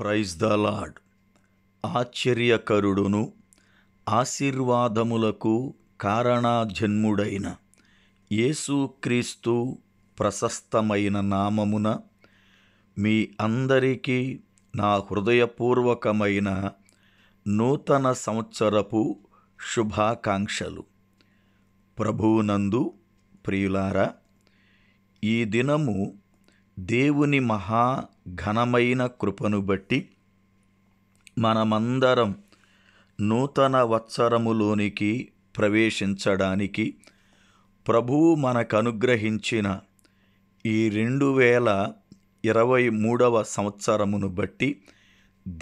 praise the lord ఆశ్చర్యకరుడును ఆశీర్వాదములకు కారణాజన్ముడైన యేసుక్రీస్తు ప్రశస్తమైన నామమున మీ అందరికీ నా హృదయపూర్వకమైన నూతన సంవత్సరపు శుభాకాంక్షలు ప్రభువునందు ప్రియులారా ఈ దినము దేవుని మహా ఘనమైన కృపను బట్టి మనమందరం నూతన వత్సరములోనికి ప్రవేశించడానికి ప్రభువు మనకు అనుగ్రహించిన ఈ రెండు వేల ఇరవై మూడవ సంవత్సరమును బట్టి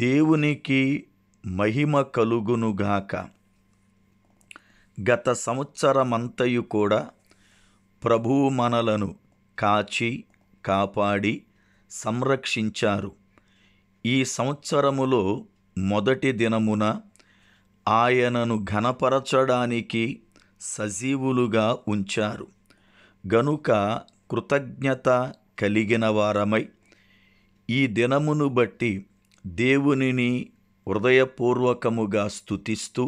దేవునికి మహిమ కలుగునుగాక గత సంవత్సరమంతయు కూడా ప్రభువు మనలను కాచి కాపాడి సంరక్షించారు ఈ సంవత్సరములో మొదటి దినమున ఆయనను ఘనపరచడానికి సజీవులుగా ఉంచారు గనుక కృతజ్ఞత కలిగిన వారమై ఈ దినమును బట్టి దేవునిని హృదయపూర్వకముగా స్థుతిస్తూ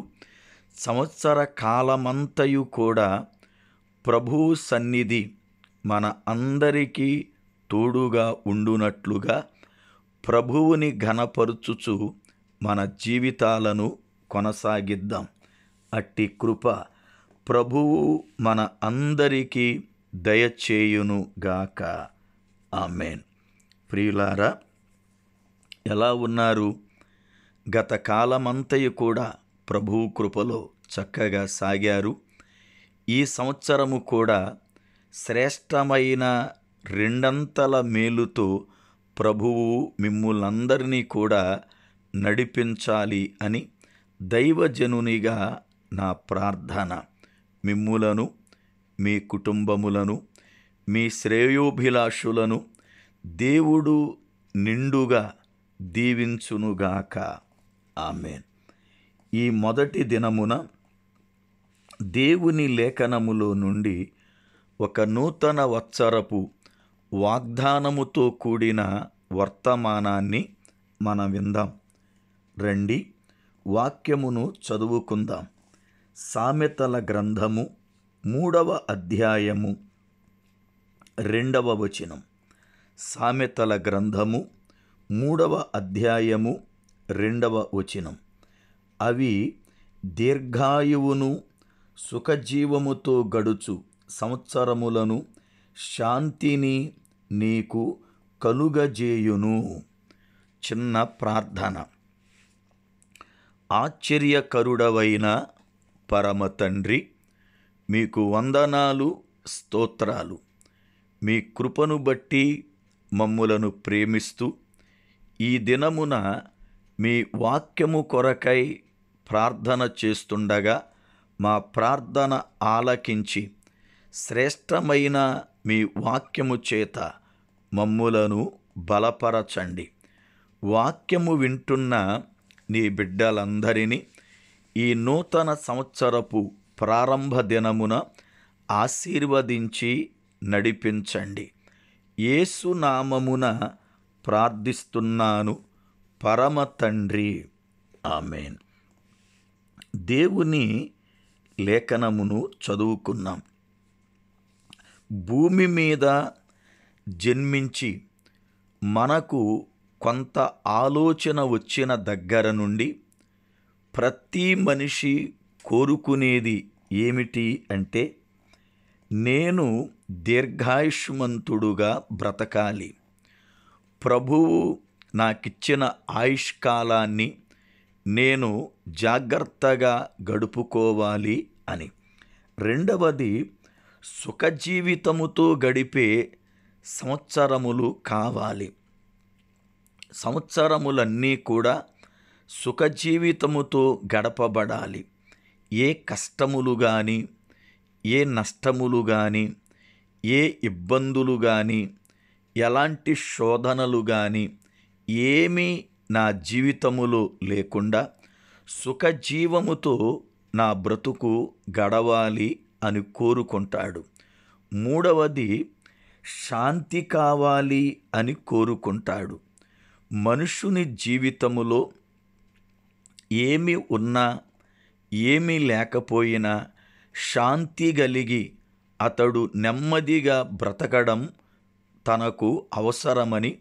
సంవత్సర కాలమంతయు కూడా ప్రభు సన్నిధి మన అందరికీ తోడుగా ఉండునట్లుగా ప్రభువుని ఘనపరుచుచు మన జీవితాలను కొనసాగిద్దాం అట్టి కృప ప్రభువు మన అందరికీ దయచేయునుగాక ఆమెన్ ప్రియులారా ఎలా ఉన్నారు గత కాలమంతయు కూడా ప్రభువు కృపలో చక్కగా సాగారు ఈ సంవత్సరము కూడా శ్రేష్టమైన రెండంతల మేలుతో ప్రభువు మిమ్ములందరినీ కూడా నడిపించాలి అని దైవజనునిగా నా ప్రార్థన మిమ్ములను మీ కుటుంబములను మీ శ్రేయోభిలాషులను దేవుడు నిండుగా దీవించునుగాక ఆమె ఈ మొదటి దినమున దేవుని లేఖనములో నుండి ఒక నూతన వత్సరపు వాగ్దానముతో కూడిన వర్తమానాన్ని మనం విందాం రండి వాక్యమును చదువుకుందాం సామెతల గ్రంథము మూడవ అధ్యాయము రెండవ వచనం సామెతల గ్రంథము మూడవ అధ్యాయము రెండవ వచనం అవి దీర్ఘాయువును సుఖజీవముతో గడుచు సంవత్సరములను శాంతిని నీకు కలుగజేయును చిన్న ప్రార్థన ఆశ్చర్యకరుడవైన పరమ తండ్రి మీకు వందనాలు స్తోత్రాలు మీ కృపను బట్టి మమ్ములను ప్రేమిస్తూ ఈ దినమున మీ వాక్యము కొరకై ప్రార్థన చేస్తుండగా మా ప్రార్థన ఆలకించి శ్రేష్టమైన మీ వాక్యము చేత మమ్ములను బలపరచండి వాక్యము వింటున్న నీ బిడ్డలందరినీ ఈ నూతన సంవత్సరపు ప్రారంభ దినమున ఆశీర్వదించి నడిపించండి ఏసునామమున ప్రార్థిస్తున్నాను పరమ తండ్రి ఆమెన్ దేవుని లేఖనమును చదువుకున్నాం భూమి మీద జన్మించి మనకు కొంత ఆలోచన వచ్చిన దగ్గర నుండి ప్రతి మనిషి కోరుకునేది ఏమిటి అంటే నేను దీర్ఘాయుష్మంతుడుగా బ్రతకాలి ప్రభువు నాకిచ్చిన ఆయుష్ కాలాన్ని నేను జాగ్రత్తగా గడుపుకోవాలి అని రెండవది సుఖజీవితముతో గడిపే సంవత్సరములు కావాలి సంవత్సరములన్నీ కూడా సుఖజీవితముతో గడపబడాలి ఏ కష్టములు కానీ ఏ నష్టములు కానీ ఏ ఇబ్బందులు కానీ ఎలాంటి శోధనలు కానీ ఏమీ నా జీవితములో లేకుండా సుఖజీవముతో నా బ్రతుకు గడవాలి అని కోరుకుంటాడు మూడవది శాంతి కావాలి అని కోరుకుంటాడు మనుషుని జీవితములో ఏమి ఉన్నా ఏమి లేకపోయినా శాంతి కలిగి అతడు నెమ్మదిగా బ్రతకడం తనకు అవసరమని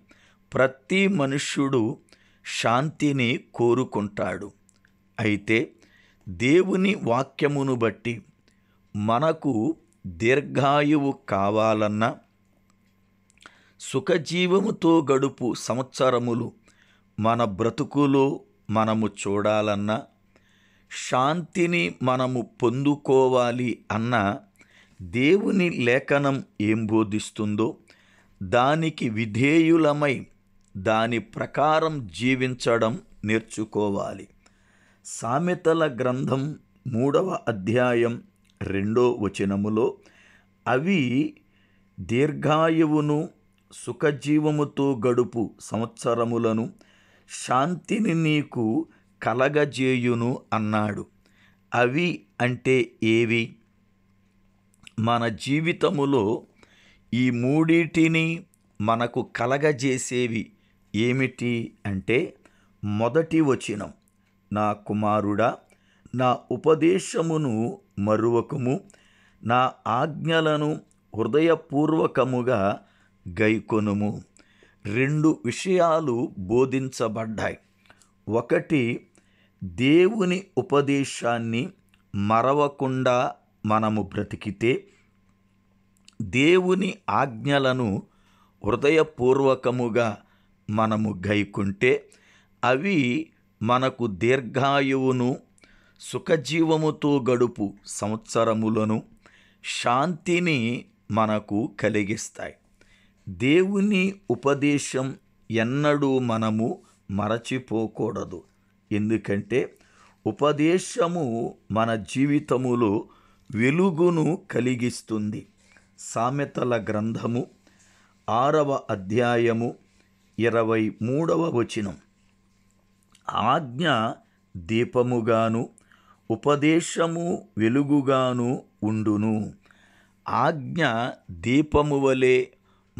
ప్రతి మనుష్యుడు శాంతిని కోరుకుంటాడు అయితే దేవుని వాక్యమును బట్టి మనకు దీర్ఘాయువు కావాలన్నా సుఖజీవముతో గడుపు సంవత్సరములు మన బ్రతుకులో మనము చూడాలన్నా శాంతిని మనము పొందుకోవాలి అన్న దేవుని లేఖనం ఏం బోధిస్తుందో దానికి విధేయులమై దాని ప్రకారం జీవించడం నేర్చుకోవాలి సామెతల గ్రంథం మూడవ అధ్యాయం రెండో వచనములో అవి దీర్ఘాయువును సుఖజీవముతో గడుపు సంవత్సరములను శాంతిని నీకు కలగజేయును అన్నాడు అవి అంటే ఏవి మన జీవితములో ఈ మూడిటిని మనకు కలగజేసేవి ఏమిటి అంటే మొదటి వచనం నా కుమారుడా నా ఉపదేశమును మరువకము నా ఆజ్ఞలను హృదయపూర్వకముగా గైకొనుము రెండు విషయాలు బోధించబడ్డాయి ఒకటి దేవుని ఉపదేశాన్ని మరవకుండా మనము బ్రతికితే దేవుని ఆజ్ఞలను హృదయపూర్వకముగా మనము గైకుంటే అవి మనకు దీర్ఘాయువును సుఖజీవముతో గడుపు సంవత్సరములను శాంతిని మనకు కలిగిస్తాయి దేవుని ఉపదేశం ఎన్నడూ మనము మరచిపోకూడదు ఎందుకంటే ఉపదేశము మన జీవితములో వెలుగును కలిగిస్తుంది సామెతల గ్రంథము ఆరవ అధ్యాయము ఇరవై మూడవ వచనం ఆజ్ఞ దీపముగాను ఉపదేశము వెలుగుగాను ఉండును ఆజ్ఞ దీపము వలె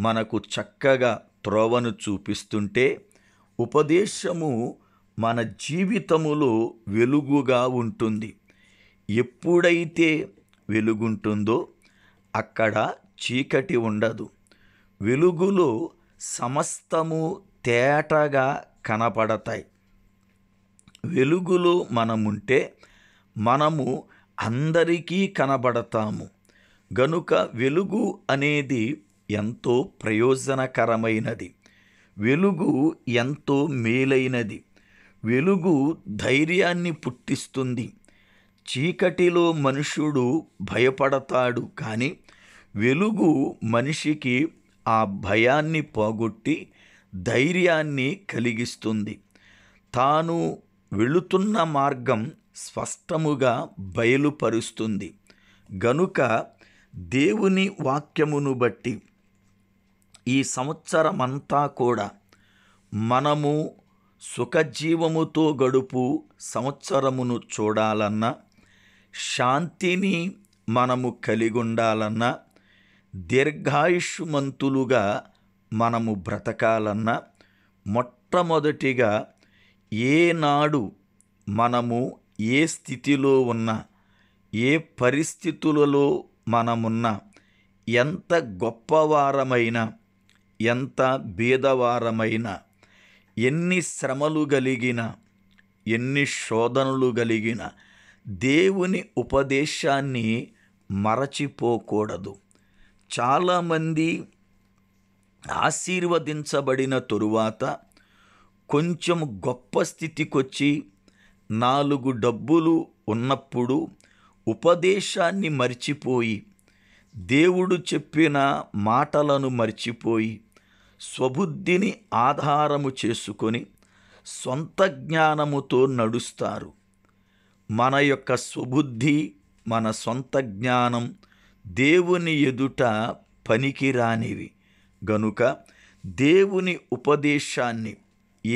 మనకు చక్కగా త్రోవను చూపిస్తుంటే ఉపదేశము మన జీవితములో వెలుగుగా ఉంటుంది ఎప్పుడైతే వెలుగుంటుందో అక్కడ చీకటి ఉండదు వెలుగులో సమస్తము తేటగా కనపడతాయి వెలుగులో మనముంటే మనము అందరికీ కనబడతాము గనుక వెలుగు అనేది ఎంతో ప్రయోజనకరమైనది వెలుగు ఎంతో మేలైనది వెలుగు ధైర్యాన్ని పుట్టిస్తుంది చీకటిలో మనుషుడు భయపడతాడు కానీ వెలుగు మనిషికి ఆ భయాన్ని పోగొట్టి ధైర్యాన్ని కలిగిస్తుంది తాను వెళుతున్న మార్గం స్పష్టముగా బయలుపరుస్తుంది గనుక దేవుని వాక్యమును బట్టి ఈ సంవత్సరమంతా కూడా మనము సుఖజీవముతో గడుపు సంవత్సరమును చూడాలన్నా శాంతిని మనము కలిగి ఉండాలన్నా దీర్ఘాయుష్మంతులుగా మనము బ్రతకాలన్నా మొట్టమొదటిగా ఏనాడు మనము ఏ స్థితిలో ఉన్నా ఏ పరిస్థితులలో మనమున్నా ఎంత గొప్పవారమైన ఎంత భేదవారమైన ఎన్ని శ్రమలు కలిగిన ఎన్ని శోధనలు కలిగిన దేవుని ఉపదేశాన్ని మరచిపోకూడదు చాలామంది ఆశీర్వదించబడిన తరువాత కొంచెం గొప్ప స్థితికొచ్చి నాలుగు డబ్బులు ఉన్నప్పుడు ఉపదేశాన్ని మర్చిపోయి దేవుడు చెప్పిన మాటలను మర్చిపోయి స్వబుద్ధిని ఆధారము చేసుకొని సొంత జ్ఞానముతో నడుస్తారు మన యొక్క స్వబుద్ధి మన సొంత జ్ఞానం దేవుని ఎదుట పనికిరానివి గనుక దేవుని ఉపదేశాన్ని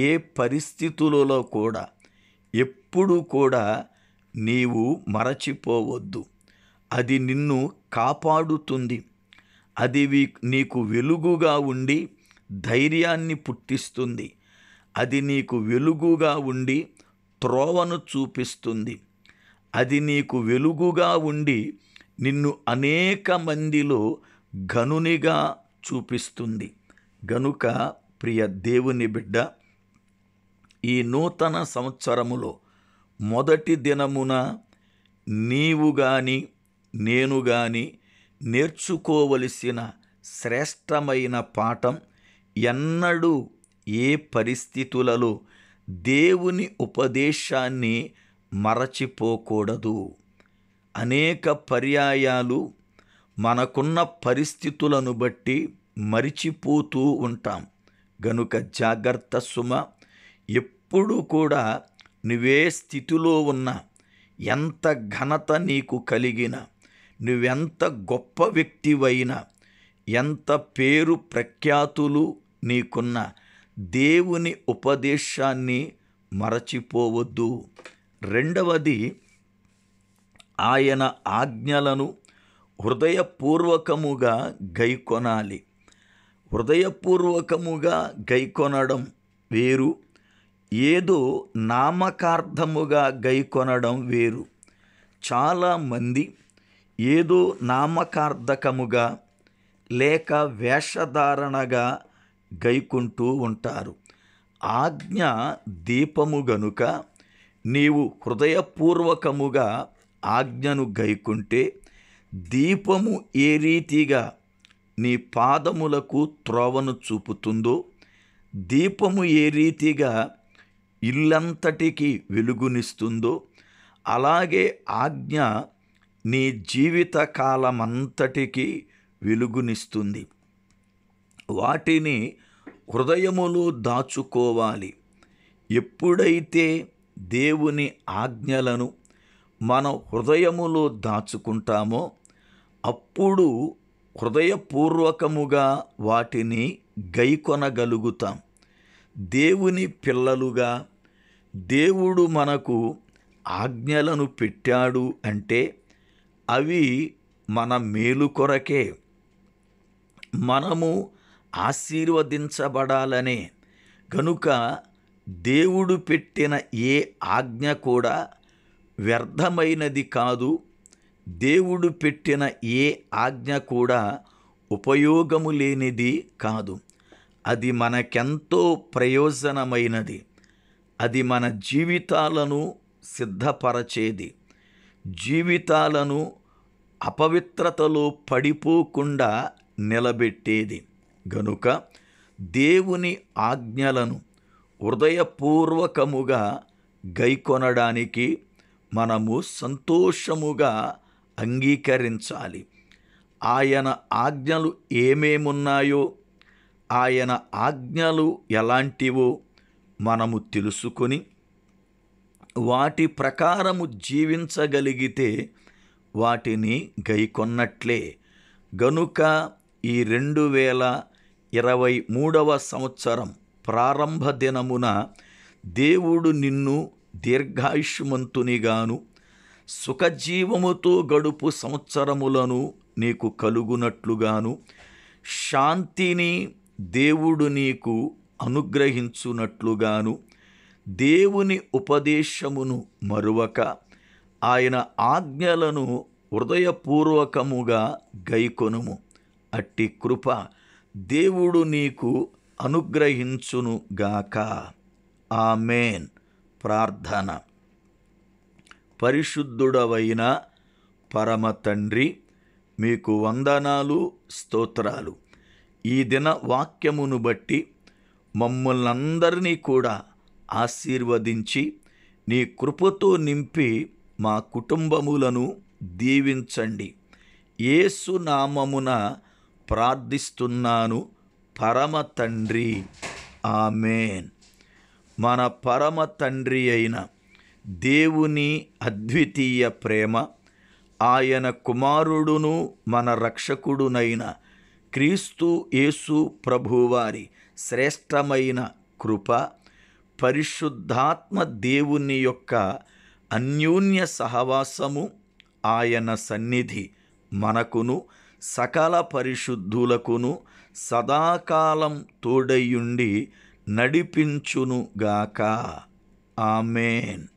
ఏ పరిస్థితులలో కూడా ఎప్పుడు ఎప్పుడూ కూడా నీవు మరచిపోవద్దు అది నిన్ను కాపాడుతుంది అది నీకు వెలుగుగా ఉండి ధైర్యాన్ని పుట్టిస్తుంది అది నీకు వెలుగుగా ఉండి త్రోవను చూపిస్తుంది అది నీకు వెలుగుగా ఉండి నిన్ను అనేక మందిలో గనునిగా చూపిస్తుంది గనుక ప్రియ దేవుని బిడ్డ ఈ నూతన సంవత్సరములో మొదటి దినమున నీవు గాని నేను గాని నేర్చుకోవలసిన శ్రేష్టమైన పాఠం ఎన్నడూ ఏ పరిస్థితులలో దేవుని ఉపదేశాన్ని మరచిపోకూడదు అనేక పర్యాయాలు మనకున్న పరిస్థితులను బట్టి మరిచిపోతూ ఉంటాం గనుక జాగ్రత్త సుమ ఎప్పుడూ కూడా నువ్వే స్థితిలో ఉన్న ఎంత ఘనత నీకు కలిగిన నువ్వెంత గొప్ప వ్యక్తివైనా ఎంత పేరు ప్రఖ్యాతులు నీకున్న దేవుని ఉపదేశాన్ని మరచిపోవద్దు రెండవది ఆయన ఆజ్ఞలను హృదయపూర్వకముగా గైకొనాలి హృదయపూర్వకముగా గైకొనడం వేరు ఏదో నామకార్థముగా గైకొనడం వేరు చాలామంది ఏదో నామకార్థకముగా లేక వేషధారణగా గైకుంటూ ఉంటారు ఆజ్ఞ దీపము గనుక నీవు హృదయపూర్వకముగా ఆజ్ఞను గైకుంటే దీపము ఏ రీతిగా నీ పాదములకు త్రోవను చూపుతుందో దీపము ఏ రీతిగా ఇల్లంతటికి వెలుగునిస్తుందో అలాగే ఆజ్ఞ నీ జీవితకాలమంతటికి వెలుగునిస్తుంది వాటిని హృదయములో దాచుకోవాలి ఎప్పుడైతే దేవుని ఆజ్ఞలను మన హృదయములో దాచుకుంటామో అప్పుడు హృదయపూర్వకముగా వాటిని గైకొనగలుగుతాం దేవుని పిల్లలుగా దేవుడు మనకు ఆజ్ఞలను పెట్టాడు అంటే అవి మన మేలు కొరకే మనము ఆశీర్వదించబడాలనే కనుక దేవుడు పెట్టిన ఏ ఆజ్ఞ కూడా వ్యర్థమైనది కాదు దేవుడు పెట్టిన ఏ ఆజ్ఞ కూడా ఉపయోగము లేనిది కాదు అది మనకెంతో ప్రయోజనమైనది అది మన జీవితాలను సిద్ధపరచేది జీవితాలను అపవిత్రతలో పడిపోకుండా నిలబెట్టేది గనుక దేవుని ఆజ్ఞలను హృదయపూర్వకముగా గైకొనడానికి మనము సంతోషముగా అంగీకరించాలి ఆయన ఆజ్ఞలు ఏమేమున్నాయో ఆయన ఆజ్ఞలు ఎలాంటివో మనము తెలుసుకొని వాటి ప్రకారము జీవించగలిగితే వాటిని గైకొన్నట్లే గనుక ఈ రెండు వేల ఇరవై మూడవ సంవత్సరం ప్రారంభ దినమున దేవుడు నిన్ను దీర్ఘాయుష్మంతునిగాను సుఖజీవముతో గడుపు సంవత్సరములను నీకు కలుగునట్లుగాను శాంతిని దేవుడు నీకు అనుగ్రహించునట్లుగాను దేవుని ఉపదేశమును మరువక ఆయన ఆజ్ఞలను హృదయపూర్వకముగా గైకొనుము అట్టి కృప దేవుడు నీకు అనుగ్రహించునుగాక ఆమెన్ ప్రార్థన పరిశుద్ధుడవైన పరమ తండ్రి మీకు వందనాలు స్తోత్రాలు ఈ దిన వాక్యమును బట్టి మమ్మల్ని అందరినీ కూడా ఆశీర్వదించి నీ కృపతో నింపి మా కుటుంబములను దీవించండి ఏసు నామమున ప్రార్థిస్తున్నాను పరమ తండ్రి ఆమెన్ మన పరమ తండ్రి అయిన దేవుని అద్వితీయ ప్రేమ ఆయన కుమారుడును మన రక్షకుడునైన క్రీస్తు యేసు ప్రభువారి శ్రేష్టమైన కృప పరిశుద్ధాత్మ దేవుని యొక్క అన్యోన్య సహవాసము ఆయన సన్నిధి మనకును సకల పరిశుద్ధులకును సదాకాలం తోడయుండి నడిపించునుగాక ఆమెన్